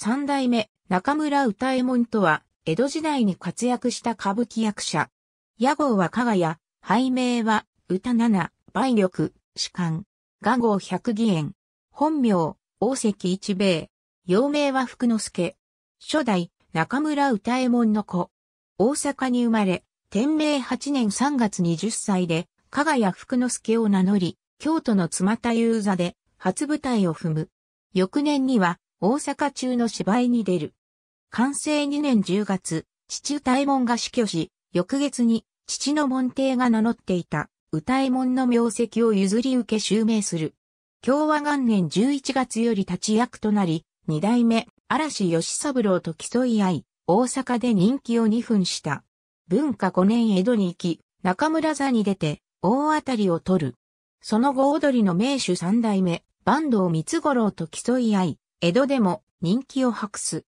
三代目中村歌右衛門とは、江戸時代に活躍した歌舞伎役者。屋号は加賀屋、拝名は歌七、梅力、士官。画号百義園。本名、大関一兵衛。幼名は福之助。初代、中村歌右衛門の子。大阪に生まれ、天明八年三月二十歳で、加賀谷福之助を名乗り、京都の妻田雄座で、初舞台を踏む。翌年には、大阪中の芝居に出る。完成2年10月、父歌右衛門が死去し、翌月に父の門弟が名乗っていた歌右衛門の名跡を譲り受け襲名する。共和元年11月より立ち役となり、二代目、嵐吉三郎と競い合い、大阪で人気を二分した。文化5年江戸に行き、中村座に出て、大当たりを取る。その後踊りの名手三代目、坂東三五郎と競い合い、江戸でも人気を博す。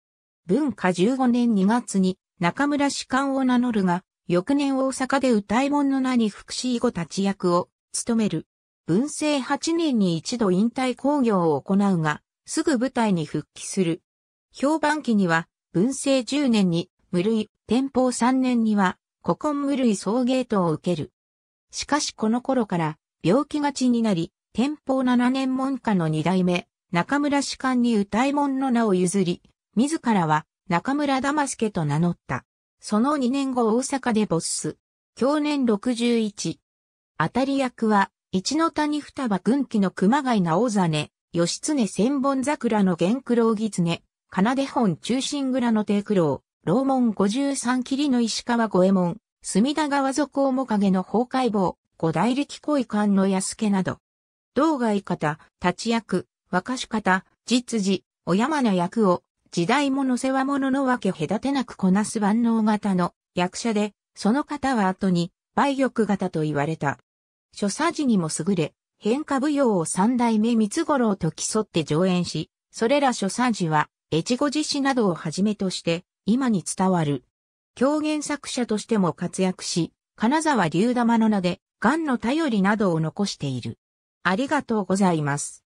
文化15年2月に中村士官を名乗るが、翌年大阪で歌い物の名に福祉後立役を務める。文政8年に一度引退興行を行うが、すぐ舞台に復帰する。評判期には、文政10年に無類、天保3年には古今無類総芸等を受ける。しかしこの頃から病気がちになり、天保7年門下の2代目、中村士官に歌い衛門の名を譲り、自らは中村玉助と名乗った。その2年後大阪で没す。去年61。当たり役は、一の谷双葉軍旗の熊谷直真、義経千本桜の玄九郎狐、経、奏本中心蔵の低九郎、楼門五十三霧の石川五右衛門、隅田川底面影の崩壊棒、五大力恋館の安家など。道外方、立役、若し方、実事、お山の役を、時代もの世話物のわけ隔てなくこなす万能型の役者で、その方は後に、梅玉型と言われた。所作時にも優れ、変化舞踊を三代目三五郎と競って上演し、それら所作時は、越後実施などをはじめとして、今に伝わる。狂言作者としても活躍し、金沢龍玉の名で、癌の頼りなどを残している。ありがとうございます。